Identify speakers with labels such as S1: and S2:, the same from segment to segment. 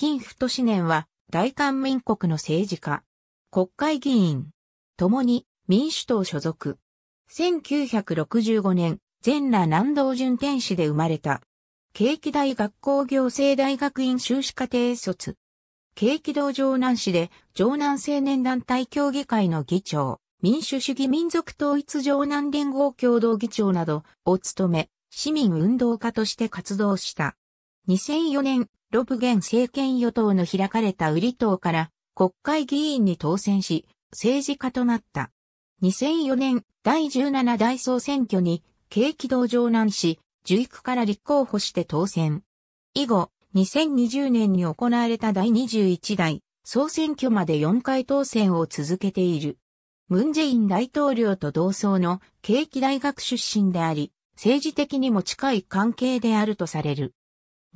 S1: 金太志年は
S2: 大韓民国の政治家、国会議員、共に民主党所属。1965年、全羅南道順天使で生まれた。景気大学校行政大学院修士課程卒。景気道城南市で城南青年団体協議会の議長、民主主義民族統一城南連合共同議長などを務め、市民運動家として活動した。2004年、ロブ現政権与党の開かれた売り党から国会議員に当選し、政治家となった。2004年、第17代総選挙に、景気道上南し、11区から立候補して当選。以後、2020年に行われた第21代総選挙まで4回当選を続けている。ムンジェイン大統領と同窓の景気大学出身であり、政治的にも近い関係であるとされる。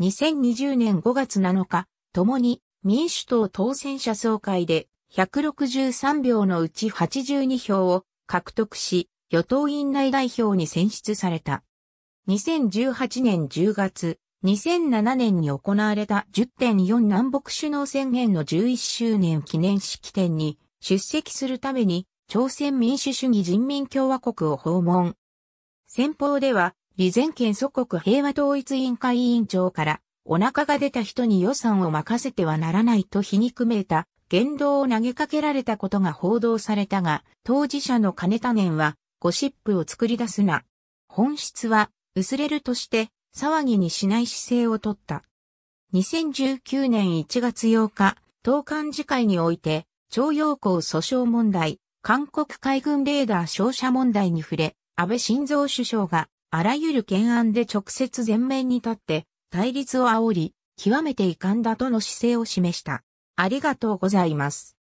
S2: 2020年5月7日、共に民主党当選者総会で163票のうち82票を獲得し、与党院内代表に選出された。2018年10月、2007年に行われた10.4南北首脳宣言の11周年記念式典に出席するために朝鮮民主主義人民共和国を訪問。先方では李前県祖国平和統一委員会委員長から、お腹が出た人に予算を任せてはならないと皮肉めいた言動を投げかけられたことが報道されたが、当事者の金田年は、ゴシップを作り出すな。本質は、薄れるとして、騒ぎにしない姿勢をとった。2019年1月8日、東韓次会において、徴用工訴訟問題、韓国海軍レーダー照射問題に触れ、安倍晋三首相があらゆる懸案で直接前面に立って対立を煽り、極めて遺憾だとの姿勢を示した。あり
S1: がとうございます。